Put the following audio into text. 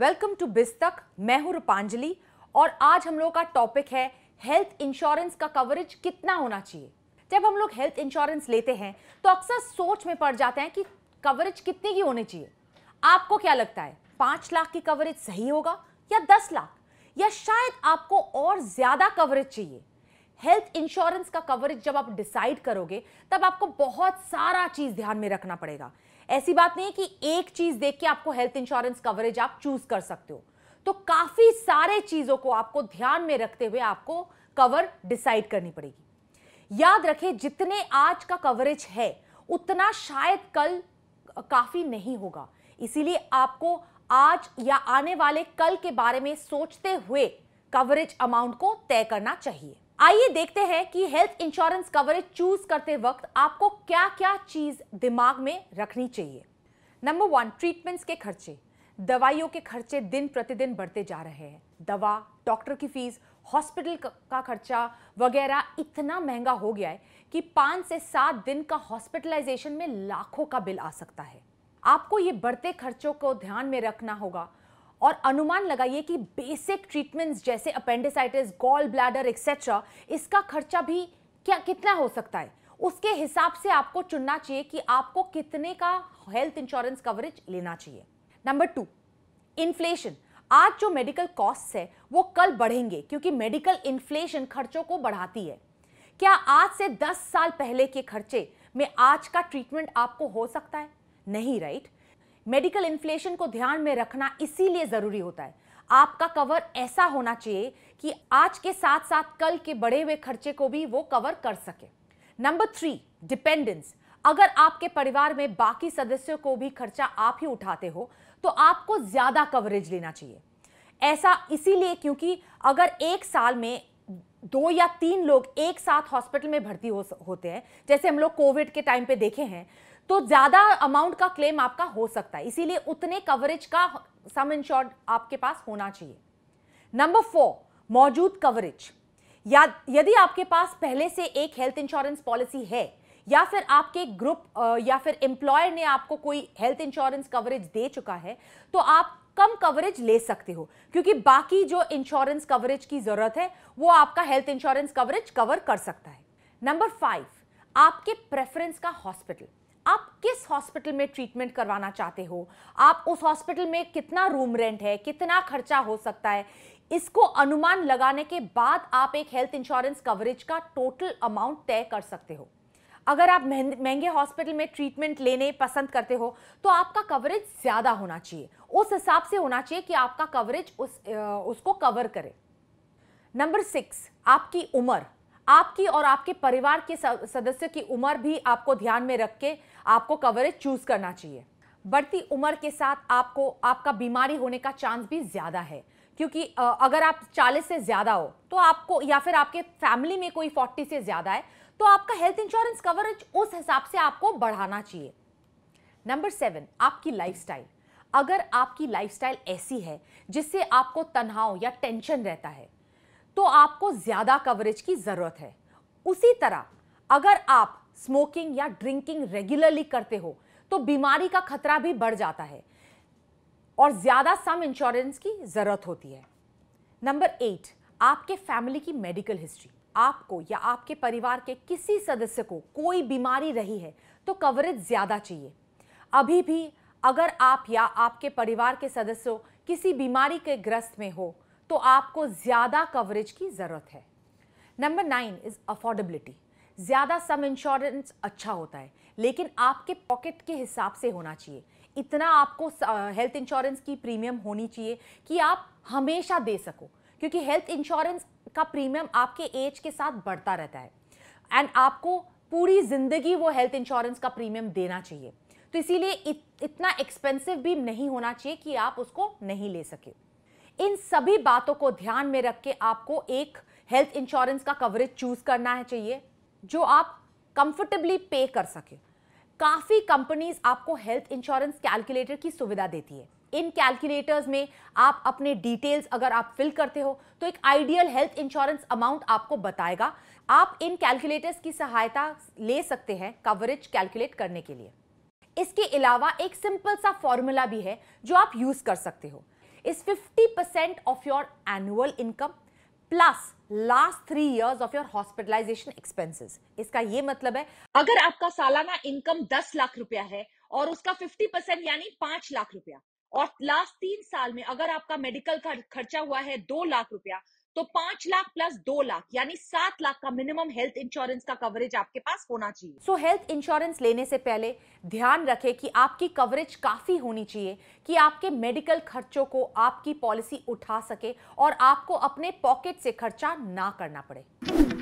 Welcome to बिस्तक मैं हूं रूपांजलि और आज हम लोग का टॉपिक है हेल्थ इंश्योरेंस का कवरेज कितना होना चाहिए जब हम लोग हेल्थ इंश्योरेंस लेते हैं तो अक्सर सोच में पड़ जाते हैं कि कवरेज कितने की होनी चाहिए आपको क्या लगता है पाँच लाख की कवरेज सही होगा या दस लाख या शायद आपको और ज़्यादा कवरेज चाहिए हेल्थ इंश्योरेंस का कवरेज जब आप डिसाइड करोगे तब आपको बहुत सारा चीज़ ध्यान में रखना पड़ेगा ऐसी बात नहीं है कि एक चीज देख के आपको हेल्थ इंश्योरेंस कवरेज आप चूज कर सकते हो तो काफी सारे चीजों को आपको ध्यान में रखते हुए आपको कवर डिसाइड करनी पड़ेगी याद रखें जितने आज का कवरेज है उतना शायद कल काफी नहीं होगा इसीलिए आपको आज या आने वाले कल के बारे में सोचते हुए कवरेज अमाउंट को तय करना चाहिए आइए देखते हैं कि हेल्थ इंश्योरेंस कवरेज चूज करते वक्त आपको क्या क्या चीज दिमाग में रखनी चाहिए नंबर वन ट्रीटमेंट्स के खर्चे दवाइयों के खर्चे दिन प्रतिदिन बढ़ते जा रहे हैं दवा डॉक्टर की फीस हॉस्पिटल का खर्चा वगैरह इतना महंगा हो गया है कि पाँच से सात दिन का हॉस्पिटलाइजेशन में लाखों का बिल आ सकता है आपको ये बढ़ते खर्चों को ध्यान में रखना होगा और अनुमान लगाइए कि बेसिक ट्रीटमेंट्स जैसे अपेंडिसाइटिस गॉल ब्लैडर एक्सेट्रा इसका खर्चा भी क्या कितना हो सकता है उसके हिसाब से आपको चुनना चाहिए कि आपको कितने का हेल्थ इंश्योरेंस कवरेज लेना चाहिए नंबर टू इन्फ्लेशन आज जो मेडिकल कॉस्ट है वो कल बढ़ेंगे क्योंकि मेडिकल इन्फ्लेशन खर्चों को बढ़ाती है क्या आज से 10 साल पहले के खर्चे में आज का ट्रीटमेंट आपको हो सकता है नहीं राइट right? मेडिकल इन्फ्लेशन को ध्यान में रखना इसीलिए ज़रूरी होता है आपका कवर ऐसा होना चाहिए कि आज के साथ साथ कल के बढ़े हुए खर्चे को भी वो कवर कर सके नंबर थ्री डिपेंडेंस अगर आपके परिवार में बाकी सदस्यों को भी खर्चा आप ही उठाते हो तो आपको ज़्यादा कवरेज लेना चाहिए ऐसा इसीलिए क्योंकि अगर एक साल में दो या तीन लोग एक साथ हॉस्पिटल में भर्ती हो होते हैं जैसे हम लोग कोविड के टाइम पे देखे हैं तो ज़्यादा अमाउंट का क्लेम आपका हो सकता है इसीलिए उतने कवरेज का सम इंश्योर्ड आपके पास होना चाहिए नंबर फोर मौजूद कवरेज या यदि आपके पास पहले से एक हेल्थ इंश्योरेंस पॉलिसी है या फिर आपके ग्रुप या फिर एम्प्लॉयर ने आपको कोई हेल्थ इंश्योरेंस कवरेज दे चुका है तो आप कम कवरेज ले सकते हो क्योंकि बाकी जो इंश्योरेंस कवरेज की जरूरत है वो आपका हेल्थ इंश्योरेंस कवरेज कवर कर सकता है नंबर फाइव आपके प्रेफरेंस का हॉस्पिटल आप किस हॉस्पिटल में ट्रीटमेंट करवाना चाहते हो आप उस हॉस्पिटल में कितना रूम रेंट है कितना खर्चा हो सकता है इसको अनुमान लगाने के बाद आप एक हेल्थ इंश्योरेंस कवरेज का टोटल अमाउंट तय कर सकते हो अगर आप महंगे हॉस्पिटल में ट्रीटमेंट लेने पसंद करते हो तो आपका कवरेज ज़्यादा होना चाहिए उस हिसाब से होना चाहिए कि आपका कवरेज उस उसको कवर करे नंबर सिक्स आपकी उम्र आपकी और आपके परिवार के सदस्य की उम्र भी आपको ध्यान में रख के आपको कवरेज चूज़ करना चाहिए बढ़ती उम्र के साथ आपको आपका बीमारी होने का चांस भी ज़्यादा है क्योंकि अगर आप 40 से ज़्यादा हो तो आपको या फिर आपके फैमिली में कोई 40 से ज़्यादा है तो आपका हेल्थ इंश्योरेंस कवरेज उस हिसाब से आपको बढ़ाना चाहिए नंबर सेवन आपकी लाइफस्टाइल अगर आपकी लाइफस्टाइल ऐसी है जिससे आपको तनाव या टेंशन रहता है तो आपको ज़्यादा कवरेज की ज़रूरत है उसी तरह अगर आप स्मोकिंग या ड्रिंकिंग रेगुलरली करते हो तो बीमारी का खतरा भी बढ़ जाता है और ज़्यादा सम इंश्योरेंस की ज़रूरत होती है नंबर एट आपके फैमिली की मेडिकल हिस्ट्री आपको या आपके परिवार के किसी सदस्य को कोई बीमारी रही है तो कवरेज ज़्यादा चाहिए अभी भी अगर आप या आपके परिवार के सदस्यों किसी बीमारी के ग्रस्त में हो तो आपको ज़्यादा कवरेज की ज़रूरत है नंबर नाइन इज़ अफोर्डेबिलिटी ज़्यादा सम इंश्योरेंस अच्छा होता है लेकिन आपके पॉकेट के हिसाब से होना चाहिए इतना आपको हेल्थ इंश्योरेंस की प्रीमियम होनी चाहिए कि आप हमेशा दे सको क्योंकि हेल्थ इंश्योरेंस का प्रीमियम आपके एज के साथ बढ़ता रहता है एंड आपको पूरी ज़िंदगी वो हेल्थ इंश्योरेंस का प्रीमियम देना चाहिए तो इसीलिए इत, इतना एक्सपेंसिव भी नहीं होना चाहिए कि आप उसको नहीं ले सके इन सभी बातों को ध्यान में रख के आपको एक हेल्थ इंश्योरेंस का कवरेज चूज़ करना है चाहिए जो आप कंफर्टेबली पे कर सके काफ़ी कंपनीज आपको हेल्थ इंश्योरेंस कैलकुलेटर की सुविधा देती है इन कैलकुलेटर्स में आप अपने डिटेल्स अगर आप फिल करते हो तो एक आइडियल हेल्थ इंश्योरेंस अमाउंट आपको बताएगा आप इन कैलकुलेटर्स की सहायता ले सकते हैं कवरेज कैलकुलेट करने के लिए इसके अलावा एक सिंपल सा फॉर्मूला भी है जो आप यूज कर सकते हो इस 50% percent of your annual income plus last three years of your hospitalization expenses इसका ये मतलब है अगर आपका सालाना इनकम दस लाख रुपया है और उसका फिफ्टी परसेंट यानी पांच लाख रुपया और लास्ट तीन साल में अगर आपका मेडिकल खर, खर्चा हुआ है दो लाख रुपया तो पांच लाख प्लस दो लाख यानी सात लाख का मिनिमम हेल्थ इंश्योरेंस का कवरेज आपके पास होना चाहिए सो हेल्थ इंश्योरेंस लेने से पहले ध्यान रखें कि आपकी कवरेज काफी होनी चाहिए कि आपके मेडिकल खर्चों को आपकी पॉलिसी उठा सके और आपको अपने पॉकेट से खर्चा ना करना पड़े